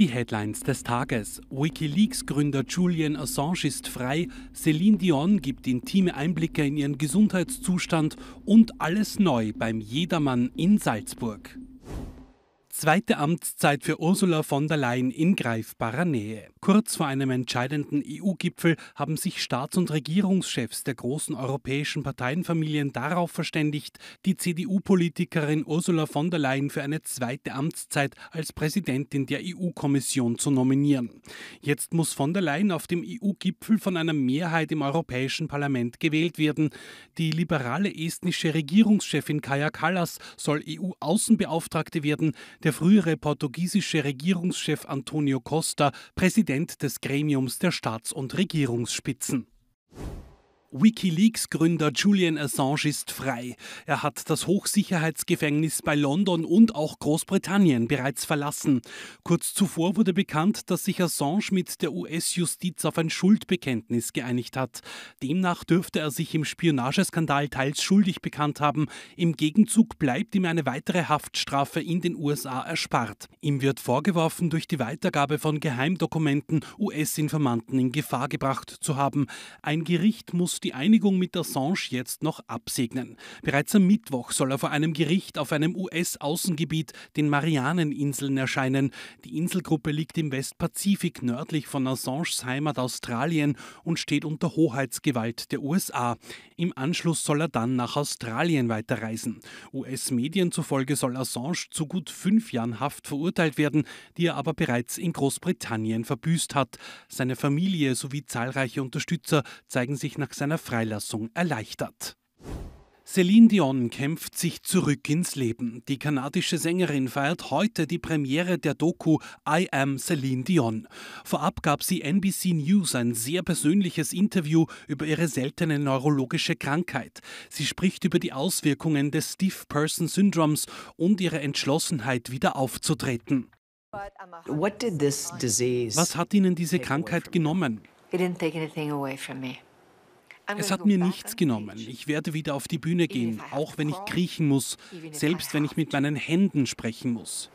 Die Headlines des Tages. Wikileaks-Gründer Julian Assange ist frei, Celine Dion gibt intime Einblicke in ihren Gesundheitszustand und alles neu beim Jedermann in Salzburg. Zweite Amtszeit für Ursula von der Leyen in greifbarer Nähe. Kurz vor einem entscheidenden EU-Gipfel haben sich Staats- und Regierungschefs der großen europäischen Parteienfamilien darauf verständigt, die CDU-Politikerin Ursula von der Leyen für eine zweite Amtszeit als Präsidentin der EU-Kommission zu nominieren. Jetzt muss von der Leyen auf dem EU-Gipfel von einer Mehrheit im Europäischen Parlament gewählt werden. Die liberale estnische Regierungschefin Kaja Kallas soll EU-Außenbeauftragte werden der frühere portugiesische Regierungschef Antonio Costa, Präsident des Gremiums der Staats- und Regierungsspitzen. Wikileaks-Gründer Julian Assange ist frei. Er hat das Hochsicherheitsgefängnis bei London und auch Großbritannien bereits verlassen. Kurz zuvor wurde bekannt, dass sich Assange mit der US-Justiz auf ein Schuldbekenntnis geeinigt hat. Demnach dürfte er sich im Spionageskandal teils schuldig bekannt haben. Im Gegenzug bleibt ihm eine weitere Haftstrafe in den USA erspart. Ihm wird vorgeworfen, durch die Weitergabe von Geheimdokumenten US-Informanten in Gefahr gebracht zu haben. Ein Gericht muss die Einigung mit Assange jetzt noch absegnen. Bereits am Mittwoch soll er vor einem Gericht auf einem US-Außengebiet, den Marianeninseln, erscheinen. Die Inselgruppe liegt im Westpazifik nördlich von Assanges Heimat Australien und steht unter Hoheitsgewalt der USA. Im Anschluss soll er dann nach Australien weiterreisen. US-Medien zufolge soll Assange zu gut fünf Jahren Haft verurteilt werden, die er aber bereits in Großbritannien verbüßt hat. Seine Familie sowie zahlreiche Unterstützer zeigen sich nach seiner seiner Freilassung erleichtert. Celine Dion kämpft sich zurück ins Leben. Die kanadische Sängerin feiert heute die Premiere der Doku I Am Celine Dion. Vorab gab sie NBC News ein sehr persönliches Interview über ihre seltene neurologische Krankheit. Sie spricht über die Auswirkungen des Stiff Person Syndroms und ihre Entschlossenheit, wieder aufzutreten. Was hat Ihnen diese Krankheit genommen? It didn't take anything away from me. Es hat mir nichts genommen. Ich werde wieder auf die Bühne gehen, auch wenn ich kriechen muss, selbst wenn ich mit meinen Händen sprechen muss.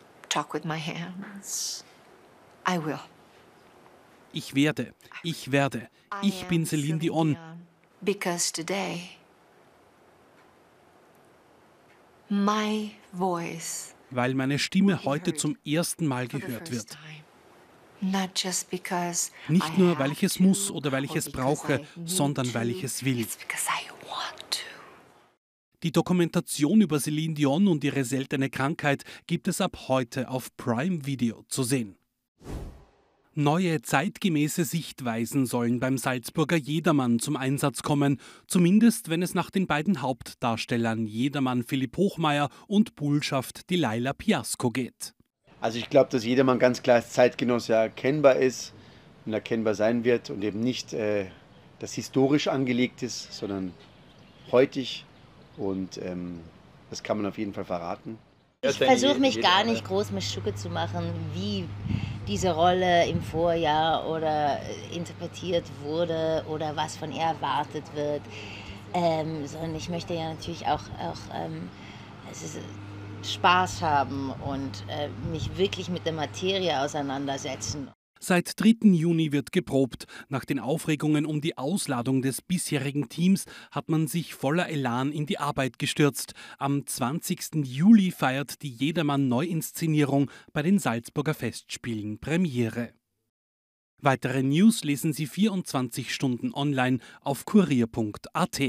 Ich werde, ich werde. Ich bin Celine Dion. Because today my voice weil meine Stimme heute zum ersten Mal gehört wird. Nicht nur, weil ich es muss oder weil ich es brauche, sondern weil ich es will. Die Dokumentation über Celine Dion und ihre seltene Krankheit gibt es ab heute auf Prime Video zu sehen. Neue zeitgemäße Sichtweisen sollen beim Salzburger Jedermann zum Einsatz kommen, zumindest wenn es nach den beiden Hauptdarstellern Jedermann Philipp Hochmeier und Bullschaft Delilah Piasco geht. Also ich glaube, dass jedermann ganz klar als Zeitgenosse erkennbar ist und erkennbar sein wird und eben nicht äh, das historisch angelegt ist, sondern heutig. Und ähm, das kann man auf jeden Fall verraten. Ich versuche mich gar nicht groß mit Schucke zu machen, wie diese Rolle im Vorjahr oder äh, interpretiert wurde oder was von ihr erwartet wird. Ähm, sondern ich möchte ja natürlich auch, auch ähm, es ist Spaß haben und äh, mich wirklich mit der Materie auseinandersetzen. Seit 3. Juni wird geprobt. Nach den Aufregungen um die Ausladung des bisherigen Teams hat man sich voller Elan in die Arbeit gestürzt. Am 20. Juli feiert die Jedermann-Neuinszenierung bei den Salzburger Festspielen Premiere. Weitere News lesen Sie 24 Stunden online auf kurier.at.